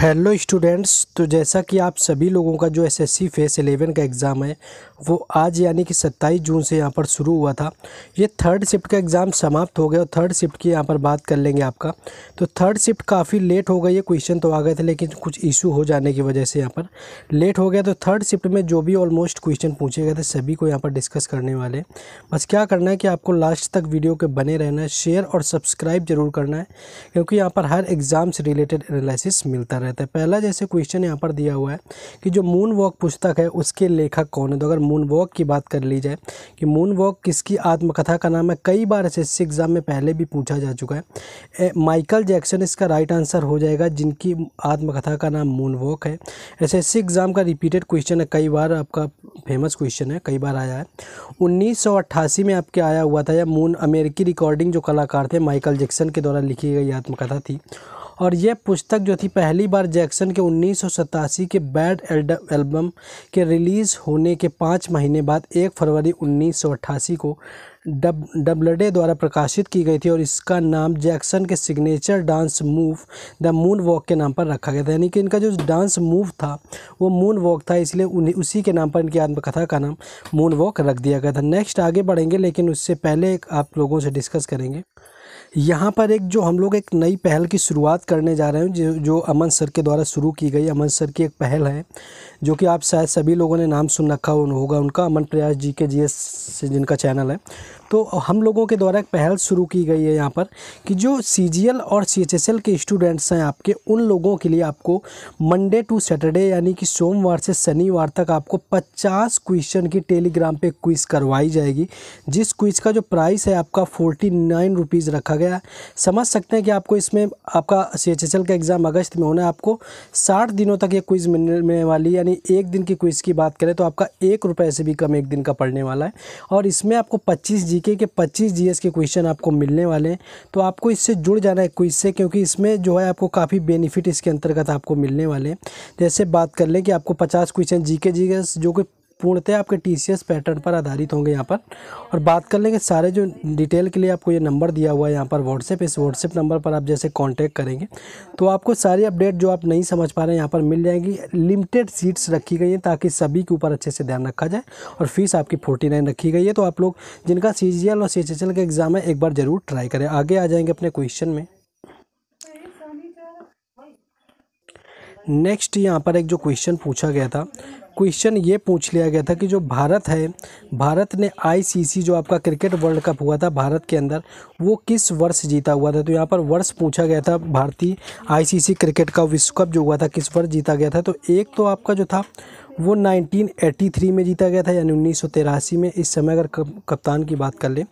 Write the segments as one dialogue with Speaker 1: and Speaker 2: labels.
Speaker 1: hello students तो जैसा कि आप सभी लोगों का जो एसएससी फेस एलेवन का एग्ज़ाम है वो आज यानी कि सत्ताईस जून से यहाँ पर शुरू हुआ था ये थर्ड शिफ्ट का एग्ज़ाम समाप्त हो गया और थर्ड शिफ्ट की यहाँ पर बात कर लेंगे आपका तो थर्ड शिफ्ट काफ़ी लेट हो गई है क्वेश्चन तो आ गए थे लेकिन कुछ इशू हो जाने की वजह से यहाँ पर लेट हो गया तो थर्ड शिफ्ट में जो भी ऑलमोस्ट क्वेश्चन पूछे गए थे सभी को यहाँ पर डिस्कस करने वाले बस क्या करना है कि आपको लास्ट तक वीडियो के बने रहना है शेयर और सब्सक्राइब जरूर करना है क्योंकि यहाँ पर हर एग्ज़ाम से रिलेटेड एनालिसिस मिलता रहे रहते हैं पहला जैसे क्वेश्चन यहाँ पर दिया हुआ है कि जो मून वॉक पुस्तक है उसके लेखक कौन है तो अगर मून वॉक की बात कर ली जाए कि मून वॉक किसकी आत्मकथा का नाम है कई बार एस एस एग्ज़ाम में पहले भी पूछा जा चुका है ए, माइकल जैक्सन इसका राइट आंसर हो जाएगा जिनकी आत्मकथा का नाम मून वॉक है एस एग्ज़ाम का रिपीटेड क्वेश्चन है कई बार आपका फेमस क्वेश्चन है कई बार आया है उन्नीस में आपके आया हुआ था या मून अमेरिकी रिकॉर्डिंग जो कलाकार थे माइकल जैक्सन के द्वारा लिखी गई आत्मकथा थी और यह पुस्तक जो थी पहली बार जैक्सन के उन्नीस के बैड एल्बम के रिलीज़ होने के पाँच महीने बाद एक फरवरी उन्नीस को डब डबलडे द्वारा प्रकाशित की गई थी और इसका नाम जैक्सन के signature dance move the moonwalk के नाम पर रखा गया था यानी कि इनका जो डांस मूव था वो मून वॉक था इसलिए उन्हें उसी के नाम पर इनकी आत्मकथा का नाम मून वॉक रख दिया गया था नेक्स्ट आगे बढ़ेंगे लेकिन उससे पहले आप लोगों से डिस्कस करेंगे यहाँ पर एक जो हम लोग एक नई पहल की शुरुआत करने जा रहे हैं जो जो अमन सर के द्वारा शुरू की गई अमन सर की एक पहल है जो कि आप शायद सभी लोगों ने नाम सुन रखा होगा उनका अमन प्रयास जी के जी से जिनका चैनल है तो हम लोगों के द्वारा एक पहल शुरू की गई है यहाँ पर कि जो सी और सी के स्टूडेंट्स हैं आपके उन लोगों के लिए आपको मंडे टू सैटरडे यानी कि सोमवार से शनिवार तक आपको 50 क्वेश्चन की टेलीग्राम पे क्विज करवाई जाएगी जिस क्विज का जो प्राइस है आपका फोर्टी नाइन रुपीज़ रखा गया है समझ सकते हैं कि आपको इसमें आपका सी का एग्ज़ाम अगस्त में होना है आपको साठ दिनों तक ये क्विज़ मिलने वाली यानी एक दिन की क्विज़ की बात करें तो आपका एक रुपये से भी कम एक दिन का पड़ने वाला है और इसमें आपको पच्चीस जी जीके के 25 जीएस के क्वेश्चन आपको मिलने वाले हैं तो आपको इससे जुड़ जाना है क्विज से क्योंकि इसमें जो है आपको काफ़ी बेनिफिट इसके अंतर्गत आपको मिलने वाले हैं जैसे बात कर लें कि आपको पचास क्वेश्चन जी के जो कि पूर्णतः आपके टी पैटर्न पर आधारित होंगे यहाँ पर और बात कर लेंगे सारे जो डिटेल के लिए आपको ये नंबर दिया हुआ है यहाँ पर व्हाट्सएप इस व्हाट्सएप नंबर पर आप जैसे कॉन्टैक्ट करेंगे तो आपको सारी अपडेट जो आप नहीं समझ पा रहे हैं यहाँ पर मिल जाएंगी लिमिटेड सीट्स रखी गई हैं ताकि सभी के ऊपर अच्छे से ध्यान रखा जाए और फीस आपकी फोर्टी नाइन रखी गई है तो आप लोग जिनका सी और सी का एग्ज़ाम है एक बार ज़रूर ट्राई करें आगे आ जाएंगे अपने क्वेश्चन में नेक्स्ट यहाँ पर एक जो क्वेश्चन पूछा गया था क्वेश्चन ये पूछ लिया गया था कि जो भारत है भारत ने आईसीसी जो आपका क्रिकेट वर्ल्ड कप हुआ था भारत के अंदर वो किस वर्ष जीता हुआ था तो यहाँ पर वर्ष पूछा गया था भारतीय आईसीसी क्रिकेट का विश्व कप जो हुआ था किस वर्ष जीता गया था तो एक तो आपका जो था वो 1983 में जीता गया था यानी उन्नीस में इस समय अगर कप्तान की बात कर लें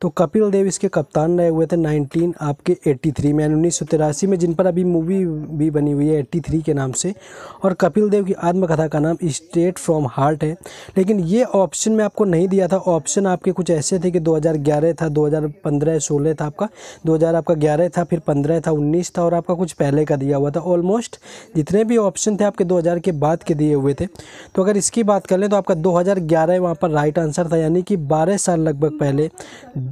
Speaker 1: तो कपिल देव इसके कप्तान रहे हुए थे 19 आपके 83 में यानी उन्नीस में जिन पर अभी मूवी भी बनी हुई है 83 के नाम से और कपिल देव की आत्मकथा का नाम स्टेट फ्रॉम हार्ट है लेकिन ये ऑप्शन में आपको नहीं दिया था ऑप्शन आपके कुछ ऐसे थे कि दो था दो हज़ार था आपका दो आपका ग्यारह था फिर पंद्रह था उन्नीस था और आपका कुछ पहले का दिया हुआ था ऑलमोस्ट जितने भी ऑप्शन थे आपके दो के बाद के दिए हुए थे तो अगर इसकी बात कर लें तो आपका 2011 वहाँ पर राइट आंसर था यानी कि 12 साल लगभग पहले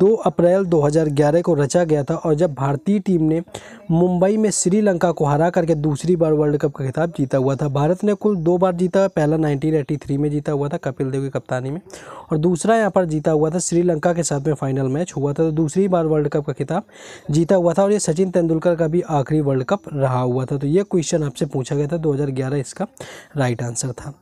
Speaker 1: 2 अप्रैल 2011 को रचा गया था और जब भारतीय टीम ने मुंबई में श्रीलंका को हरा करके दूसरी बार वर्ल्ड कप का खिताब जीता हुआ था भारत ने कुल दो बार जीता पहला नाइनटीन में जीता हुआ था कपिल देव की कप्तानी में और दूसरा यहाँ पर जीता हुआ था श्रीलंका के साथ में फाइनल मैच हुआ था तो दूसरी बार वर्ल्ड कप का खिताब जीता हुआ था और ये सचिन तेंदुलकर का भी आखिरी वर्ल्ड कप रहा हुआ था तो ये क्वेश्चन आपसे पूछा गया था 2011 इसका राइट आंसर था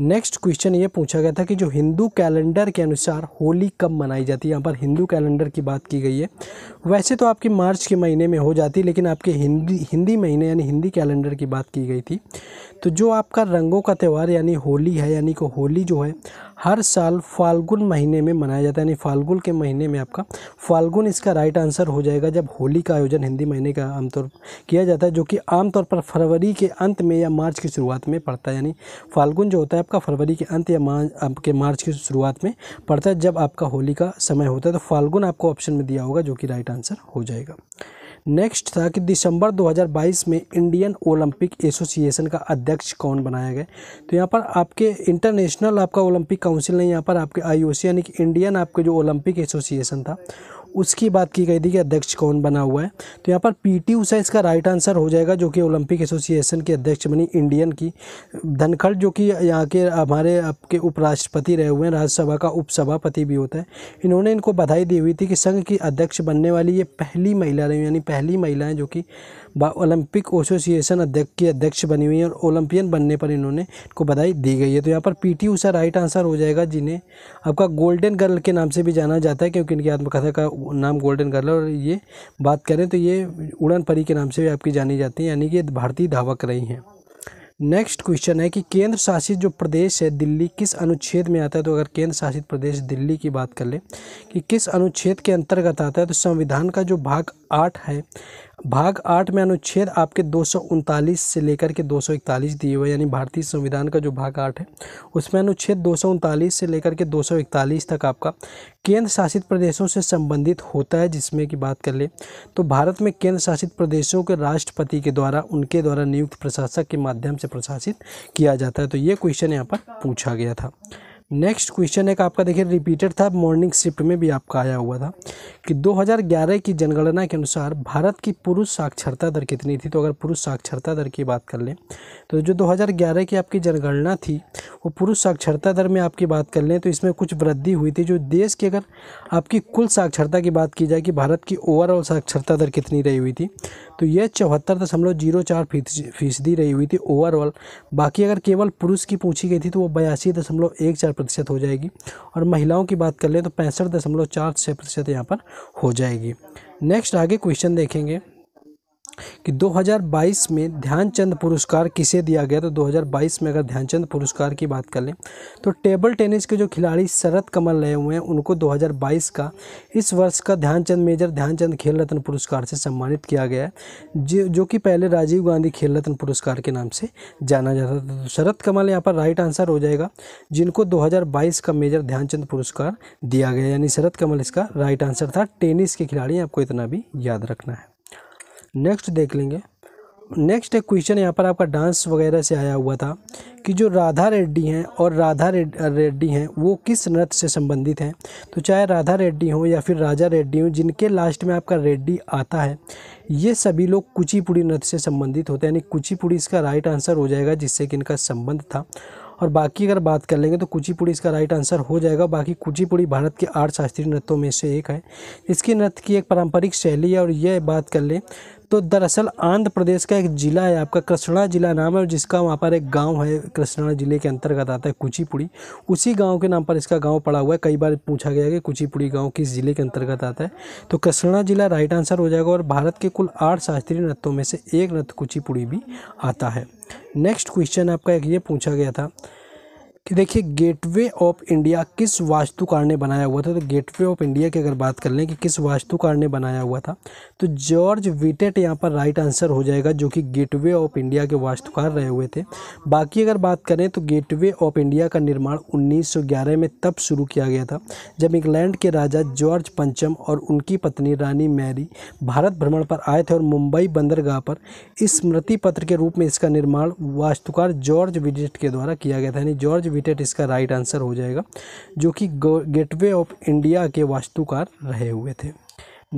Speaker 1: नेक्स्ट क्वेश्चन ये पूछा गया था कि जो हिंदू कैलेंडर के अनुसार होली कब मनाई जाती है यहाँ पर हिंदू कैलेंडर की बात की गई है वैसे तो आपकी मार्च के महीने में हो जाती है लेकिन आपके हिंदी हिंदी महीने यानी हिंदी कैलेंडर की बात की गई थी तो जो आपका रंगों का त्यौहार यानी होली है यानी कि होली जो है हर साल फाल्गुन महीने में मनाया जाता है यानी फाल्गुन के महीने में आपका फाल्गुन इसका राइट आंसर हो जाएगा जब होली का आयोजन हिंदी महीने का आमतौर किया जाता है जो कि आमतौर पर फरवरी के अंत में या मार्च की शुरुआत में पड़ता है यानी फाल्गुन जो होता है आपका फरवरी के अंत या मार्च आपके मार्च की शुरुआत में पड़ता है जब आपका होली का समय होता है तो फाल्गुन आपको ऑप्शन में दिया होगा जो कि राइट आंसर हो जाएगा नेक्स्ट था कि दिसंबर 2022 में इंडियन ओलंपिक एसोसिएशन का अध्यक्ष कौन बनाया गया तो यहाँ पर आपके इंटरनेशनल आपका ओलंपिक काउंसिल नहीं यहाँ पर आपके आईओसी यानी कि इंडियन आपके जो ओलंपिक एसोसिएशन था उसकी बात की गई थी कि अध्यक्ष कौन बना हुआ है तो यहाँ पर पी टी ऊषा इसका राइट आंसर हो जाएगा जो कि ओलंपिक एसोसिएशन के अध्यक्ष बनी इंडियन की धनखड़ जो कि यहाँ के हमारे आपके उपराष्ट्रपति रहे हुए हैं राज्यसभा का उपसभापति भी होता है इन्होंने इनको बधाई दी हुई थी कि संघ की अध्यक्ष बनने वाली ये पहली महिला रही यानी पहली महिलाएँ जो कि ओलंपिक एसोसिएशन अध्यक्ष की अध्यक्ष बनी हुई हैं और ओलंपियन बनने पर इन्होंने को बधाई दी गई है तो यहाँ पर पीटी ऊषा राइट आंसर हो जाएगा जिन्हें आपका गोल्डन गर्ल के नाम से भी जाना जाता है क्योंकि इनकी आत्मकथा का नाम गोल्डन गर्ल और ये बात करें तो ये उड़न परी के नाम से भी आपकी जानी जाती है यानी कि भारतीय धावक रही हैं नेक्स्ट क्वेश्चन है कि केंद्र शासित जो प्रदेश है दिल्ली किस अनुच्छेद में आता है तो अगर केंद्र शासित प्रदेश दिल्ली की बात कर लें कि किस अनुच्छेद के अंतर्गत आता है तो संविधान का जो भाग आठ है भाग आठ में अनुच्छेद आपके दो से लेकर के दो दिए हुए यानी भारतीय संविधान का जो भाग आठ है उसमें अनुच्छेद दो से लेकर के दो तक आपका केंद्र शासित प्रदेशों से संबंधित होता है जिसमें की बात कर ले तो भारत में केंद्र शासित प्रदेशों के राष्ट्रपति के द्वारा उनके द्वारा नियुक्त प्रशासक के माध्यम से प्रशासित किया जाता है तो ये क्वेश्चन यहाँ पर पूछा गया था नेक्स्ट क्वेश्चन एक आपका देखिए रिपीटेड था मॉर्निंग शिफ्ट में भी आपका आया हुआ था कि 2011 की जनगणना के अनुसार भारत की पुरुष साक्षरता दर कितनी थी तो अगर पुरुष साक्षरता दर की बात कर लें तो जो 2011 की आपकी जनगणना थी वो पुरुष साक्षरता दर में आपकी बात कर लें तो इसमें कुछ वृद्धि हुई थी जो देश की अगर आपकी कुल साक्षरता की बात की जाए कि भारत की ओवरऑल साक्षरता दर कितनी रही हुई थी तो यह चौहत्तर दशमलव जीरो चार फीसदी रही हुई थी ओवरऑल बाकी अगर केवल पुरुष की पूछी गई थी तो वो बयासी दशमलव एक चार प्रतिशत हो जाएगी और महिलाओं की बात कर लें तो पैंसठ दशमलव चार छः प्रतिशत यहाँ पर हो जाएगी नेक्स्ट आगे क्वेश्चन देखेंगे कि 2022 में ध्यानचंद पुरस्कार किसे दिया गया तो 2022 में अगर ध्यानचंद पुरस्कार की बात कर लें तो टेबल टेनिस के जो खिलाड़ी शरद कमल रहे हुए हैं उनको 2022 का इस वर्ष का ध्यानचंद मेजर ध्यानचंद खेल रत्न पुरस्कार से सम्मानित किया गया है जो जो कि पहले राजीव गांधी खेल रत्न पुरस्कार के नाम से जाना जाता था तो शरद कमल यहाँ पर राइट आंसर हो जाएगा जिनको दो का मेजर ध्यानचंद पुरस्कार दिया गया यानी शरद कमल इसका राइट आंसर था टेनिस के खिलाड़ी आपको इतना भी याद रखना है नेक्स्ट देख लेंगे नेक्स्ट एक क्वेश्चन यहाँ पर आपका डांस वगैरह से आया हुआ था कि जो राधा रेड्डी हैं और राधा रेड्डी हैं वो किस नृत्य से संबंधित हैं तो चाहे राधा रेड्डी हों या फिर राजा रेड्डी हों जिनके लास्ट में आपका रेड्डी आता है ये सभी लोग कुचिपुड़ी नृत्य से संबंधित होते हैं यानी कुचिपुड़ी इसका राइट आंसर हो जाएगा जिससे कि इनका संबंध था और बाकी अगर बात कर लेंगे तो कुचिपुड़ी इसका राइट आंसर हो जाएगा बाकी कुचिपुड़ी भारत के आठ शास्त्रीय नृत्यों में से एक है इसकी नृत्य की एक पारंपरिक शैली है और यह बात कर लें तो दरअसल आंध्र प्रदेश का एक ज़िला है आपका कृष्णा ज़िला नाम है जिसका वहाँ पर एक गांव है कृष्णा ज़िले के अंतर्गत आता है कुचीपुड़ी उसी गांव के नाम पर इसका गांव पड़ा हुआ है कई बार पूछा गया कि कुचीपुड़ी गांव किस ज़िले के अंतर्गत आता है तो कृष्णा ज़िला राइट आंसर हो जाएगा और भारत के कुल आठ शास्त्रीय नृत्यों में से एक नृत्य कुचीपुड़ी भी आता है नेक्स्ट क्वेश्चन आपका एक ये पूछा गया था कि देखिए गेटवे ऑफ इंडिया किस वास्तुकार ने बनाया हुआ था तो गेटवे ऑफ इंडिया की अगर बात कर लें कि किस वास्तुकार ने बनाया हुआ था तो जॉर्ज विटेट यहाँ पर राइट आंसर हो जाएगा जो कि गेटवे ऑफ इंडिया के वास्तुकार रहे हुए थे बाकी अगर बात करें तो गेटवे ऑफ इंडिया का निर्माण 1911 में तब शुरू किया गया था जब इंग्लैंड के राजा जॉर्ज पंचम और उनकी पत्नी रानी मैरी भारत भ्रमण पर आए थे और मुंबई बंदरगाह पर स्मृति पत्र के रूप में इसका निर्माण वास्तुकार जॉर्ज विटेट के द्वारा किया गया था यानी जॉर्ज लिमिटेड इसका राइट आंसर हो जाएगा जो कि गेटवे ऑफ इंडिया के वास्तुकार रहे हुए थे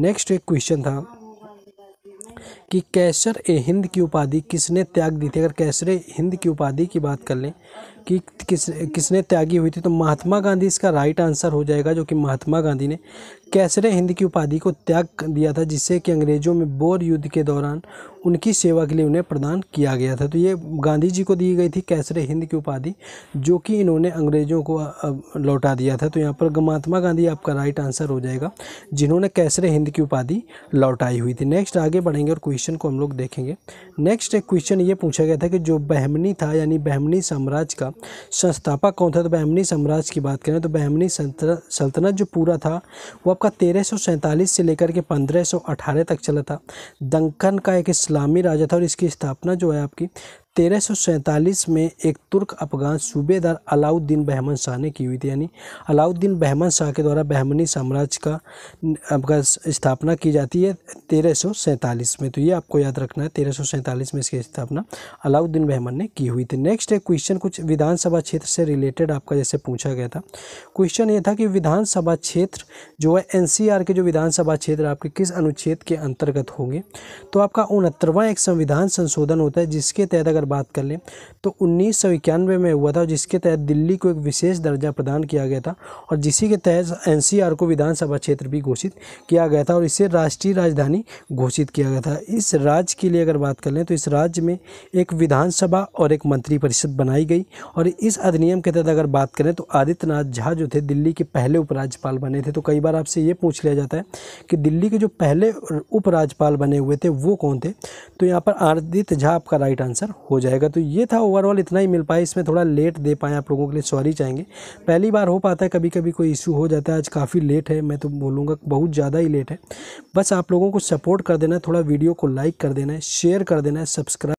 Speaker 1: नेक्स्ट एक क्वेश्चन था कि कैसर ए हिंद की उपाधि किसने त्याग दी थी अगर कैसर ए हिंद की उपाधि की बात कर लें कि किस किसने त्यागी हुई थी तो महात्मा गांधी इसका राइट आंसर हो जाएगा जो कि महात्मा गांधी ने कैसर ए हिंद की उपाधि को त्याग दिया था जिससे कि अंग्रेज़ों में बोर युद्ध के दौरान उनकी सेवा के लिए उन्हें प्रदान किया गया था तो ये गांधी जी को दी गई थी कैसर ए हिंद की उपाधि जो कि इन्होंने अंग्रेज़ों को लौटा दिया था तो यहाँ पर महात्मा गांधी आपका राइट आंसर हो जाएगा जिन्होंने कैसर हिंद की उपाधि लौटाई हुई थी नेक्स्ट आगे बढ़ेंगे और क्वेश्चन क्वेश्चन को हम लोग देखेंगे नेक्स्ट एक क्वेश्चन ये पूछा गया था कि जो बहमनी था यानी बहमनी साम्राज्य का संस्थापक कौन था तो बहमनी साम्राज्य की बात करें तो बहमनी सल्तनत जो पूरा था वो आपका तेरह से लेकर के पंद्रह तक चला था दंकन का एक इस्लामी राजा था और इसकी स्थापना जो है आपकी तेरह में एक तुर्क अफगान सूबेदार अलाउद्दीन बहमन शाह ने की हुई थी यानी अलाउद्दीन बहमन शाह के द्वारा बहमनी साम्राज्य का स्थापना की जाती है तेरह में तो ये आपको याद रखना है तेरह में इसकी स्थापना अलाउद्दीन बहमन ने की हुई थी नेक्स्ट है क्वेश्चन कुछ विधानसभा क्षेत्र से रिलेटेड आपका जैसे पूछा गया था क्वेश्चन ये था कि विधानसभा क्षेत्र जो है एन के जो विधानसभा क्षेत्र आपके किस अनुच्छेद के अंतर्गत होंगे तो आपका उनहत्तरवा एक संविधान संशोधन होता है जिसके तहत अगर अगर बात कर लें तो उन्नीस में हुआ था जिसके तहत दिल्ली को एक विशेष दर्जा प्रदान किया गया था और जिसी के तहत एन को विधानसभा क्षेत्र भी घोषित किया गया था और इसे राष्ट्रीय राजधानी घोषित किया गया था इस राज्य के लिए अगर बात कर लें तो इस राज्य में एक विधानसभा और एक मंत्रिपरिषद बनाई गई और इस अधिनियम के तहत अगर बात करें तो आदित्यनाथ झा जो थे दिल्ली के पहले उपराज्यपाल बने थे तो कई बार आपसे ये पूछ लिया जाता है कि दिल्ली के जो पहले उपराज्यपाल बने हुए थे वो कौन थे तो यहाँ पर आदित्य झा आपका राइट आंसर हो जाएगा तो ये था ओवरऑल इतना ही मिल पाया इसमें थोड़ा लेट दे पाए आप लोगों के लिए सॉरी चाहेंगे पहली बार हो पाता है कभी कभी कोई इशू हो जाता है आज काफ़ी लेट है मैं तो बोलूँगा बहुत ज़्यादा ही लेट है बस आप लोगों को सपोर्ट कर देना थोड़ा वीडियो को लाइक कर देना है शेयर कर देना है सब्सक्राइब